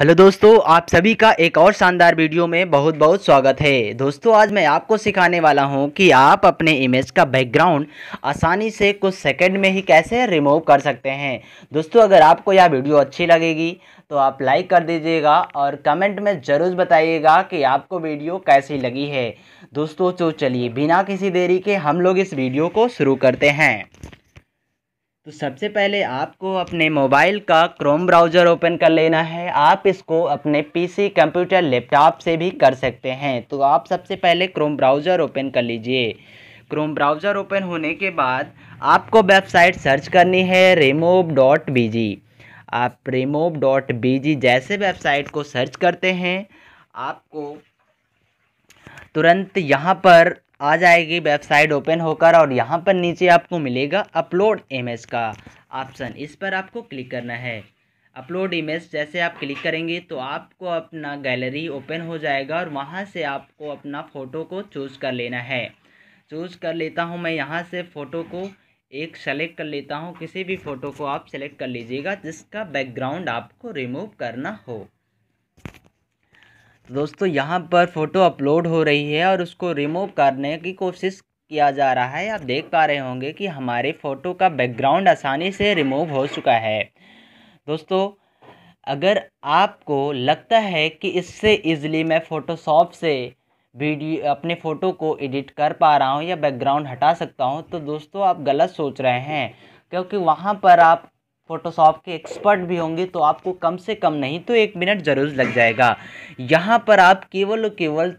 hello दोस्तों आप सभी का एक और शानदार वीडियो में बहुत बहुत स्वागत है दोस्तों आज मैं आपको सिखाने वाला हूं कि आप अपने इमेज का बैकग्राउंड आसानी से कुछ सेकंड में ही कैसे रिमूव कर सकते हैं दोस्तों अगर आपको यह वीडियो अच्छी लगेगी तो आप लाइक कर दीजिएगा और कमेंट में ज़रूर बताइएगा कि आपको वीडियो कैसी लगी है दोस्तों तो चलिए बिना किसी देरी के हम लोग इस वीडियो को शुरू करते हैं तो सबसे पहले आपको अपने मोबाइल का क्रोम ब्राउज़र ओपन कर लेना है आप इसको अपने पीसी कंप्यूटर लैपटॉप से भी कर सकते हैं तो आप सबसे पहले क्रोम ब्राउज़र ओपन कर लीजिए क्रोम ब्राउज़र ओपन होने के बाद आपको वेबसाइट सर्च करनी है रिमोव डॉट बी आप रिमोव डॉट बी जैसे वेबसाइट को सर्च करते हैं आपको तुरंत यहाँ पर आ जाएगी वेबसाइट ओपन होकर और यहाँ पर नीचे आपको मिलेगा अपलोड इमेज का ऑप्शन इस पर आपको क्लिक करना है अपलोड इमेज जैसे आप क्लिक करेंगे तो आपको अपना गैलरी ओपन हो जाएगा और वहाँ से आपको अपना फ़ोटो को चूज़ कर लेना है चूज़ कर लेता हूँ मैं यहाँ से फ़ोटो को एक सेलेक्ट कर लेता हूँ किसी भी फ़ोटो को आप सेलेक्ट कर लीजिएगा जिसका बैकग्राउंड आपको रिमूव करना हो दोस्तों यहाँ पर फ़ोटो अपलोड हो रही है और उसको रिमूव करने की कोशिश किया जा रहा है आप देख पा रहे होंगे कि हमारे फ़ोटो का बैकग्राउंड आसानी से रिमूव हो चुका है दोस्तों अगर आपको लगता है कि इससे ईज़िली मैं फ़ोटोशॉप से वीडियो अपने फ़ोटो को एडिट कर पा रहा हूँ या बैकग्राउंड हटा सकता हूँ तो दोस्तों आप गलत सोच रहे हैं क्योंकि वहाँ पर आप फोटोशॉप के एक्सपर्ट भी होंगे तो आपको कम से कम नहीं तो एक मिनट ज़रूर लग जाएगा यहाँ पर आप केवल और केवल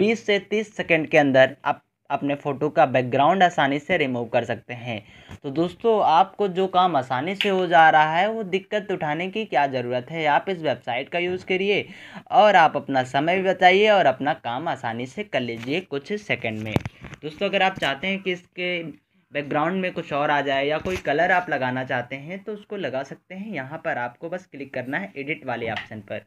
20 से 30 सेकंड के अंदर आप अपने फ़ोटो का बैकग्राउंड आसानी से रिमूव कर सकते हैं तो दोस्तों आपको जो काम आसानी से हो जा रहा है वो दिक्कत उठाने की क्या ज़रूरत है आप इस वेबसाइट का यूज़ करिए और आप अपना समय भी बताइए और अपना काम आसानी से कर लीजिए कुछ सेकेंड में दोस्तों अगर आप चाहते हैं कि इसके बैकग्राउंड में कुछ और आ जाए या कोई कलर आप लगाना चाहते हैं तो उसको लगा सकते हैं यहाँ पर आपको बस क्लिक करना है एडिट वाले ऑप्शन पर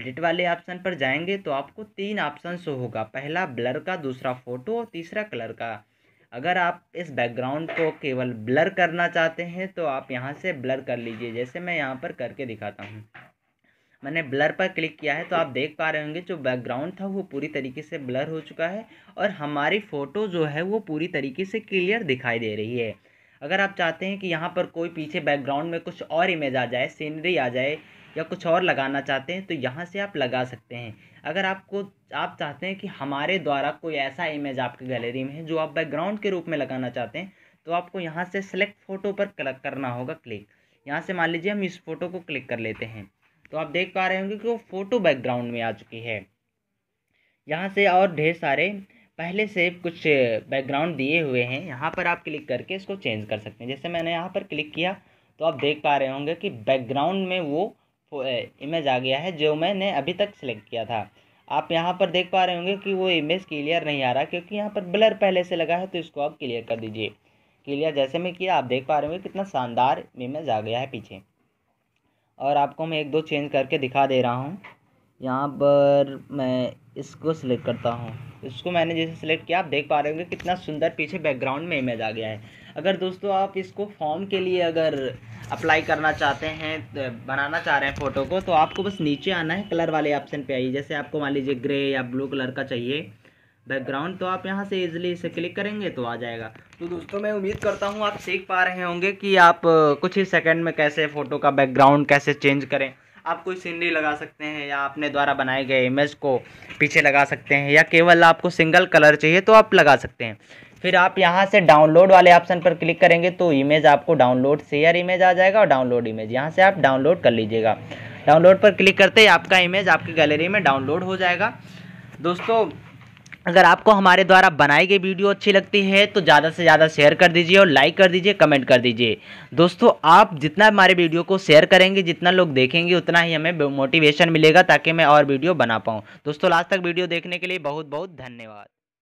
एडिट वाले ऑप्शन पर जाएंगे तो आपको तीन ऑप्शन शो होगा पहला ब्लर का दूसरा फ़ोटो और तीसरा कलर का अगर आप इस बैकग्राउंड को केवल ब्लर करना चाहते हैं तो आप यहाँ से ब्लर कर लीजिए जैसे मैं यहाँ पर करके दिखाता हूँ मैंने ब्लर पर क्लिक किया है तो आप देख पा रहे होंगे जो बैकग्राउंड था वो पूरी तरीके से ब्लर हो चुका है और हमारी फ़ोटो जो है वो पूरी तरीके से क्लियर दिखाई दे रही है अगर आप चाहते हैं कि यहाँ पर कोई पीछे बैकग्राउंड में कुछ और इमेज आ जाए सीनरी आ जाए या कुछ और लगाना चाहते हैं तो यहाँ से आप लगा सकते हैं अगर आपको आप चाहते हैं कि हमारे द्वारा कोई ऐसा इमेज आपकी गैलरी में है जो आप बैकग्राउंड के रूप में लगाना चाहते हैं तो आपको यहाँ से सेलेक्ट फ़ोटो पर क्लिक करना होगा क्लिक यहाँ से मान लीजिए हम इस फ़ोटो को क्लिक कर लेते हैं तो आप देख पा रहे होंगे कि वो फ़ोटो बैकग्राउंड में आ चुकी है यहाँ से और ढेर सारे पहले से कुछ बैकग्राउंड दिए हुए हैं यहाँ पर आप क्लिक करके इसको चेंज कर सकते हैं जैसे मैंने यहाँ पर क्लिक किया तो आप देख पा रहे होंगे कि बैकग्राउंड में वो इमेज आ गया है जो मैंने अभी तक सिलेक्ट किया था आप यहाँ पर देख पा रहे होंगे कि वो इमेज क्लियर नहीं आ रहा क्योंकि यहाँ पर ब्लर पहले से लगा है तो इसको आप क्लियर कर दीजिए क्लियर जैसे मैं किया आप देख पा रहे होंगे कितना शानदार इमेज आ गया है पीछे और आपको मैं एक दो चेंज करके दिखा दे रहा हूँ यहाँ पर मैं इसको सिलेक्ट करता हूँ इसको मैंने जैसे सिलेक्ट किया आप देख पा रहे होंगे कितना सुंदर पीछे बैकग्राउंड में इमेज आ गया है अगर दोस्तों आप इसको फॉर्म के लिए अगर अप्लाई करना चाहते हैं तो बनाना चाह रहे हैं फ़ोटो को तो आपको बस नीचे आना है कलर वाले ऑप्शन पे आइए जैसे आपको मान लीजिए ग्रे या ब्लू कलर का चाहिए बैकग्राउंड तो आप यहाँ से इजिली इसे क्लिक करेंगे तो आ जाएगा तो दोस्तों मैं उम्मीद करता हूँ आप सीख पा रहे होंगे कि आप कुछ ही सेकंड में कैसे फ़ोटो का बैकग्राउंड कैसे चेंज करें आप कोई सीनरी लगा सकते हैं या अपने द्वारा बनाए गए इमेज को पीछे लगा सकते हैं या केवल आपको सिंगल कलर चाहिए तो आप लगा सकते हैं फिर आप यहाँ से डाउनलोड वाले ऑप्शन पर क्लिक करेंगे तो इमेज आपको डाउनलोड शेयर इमेज आ जाएगा और डाउनलोड इमेज यहाँ से आप डाउनलोड कर लीजिएगा डाउनलोड पर क्लिक करते ही आपका इमेज आपकी गैलरी में डाउनलोड हो जाएगा दोस्तों अगर आपको हमारे द्वारा बनाई गई वीडियो अच्छी लगती है तो ज़्यादा से ज़्यादा शेयर कर दीजिए और लाइक कर दीजिए कमेंट कर दीजिए दोस्तों आप जितना हमारे वीडियो को शेयर करेंगे जितना लोग देखेंगे उतना ही हमें मोटिवेशन मिलेगा ताकि मैं और वीडियो बना पाऊँ दोस्तों लास्ट तक वीडियो देखने के लिए बहुत बहुत धन्यवाद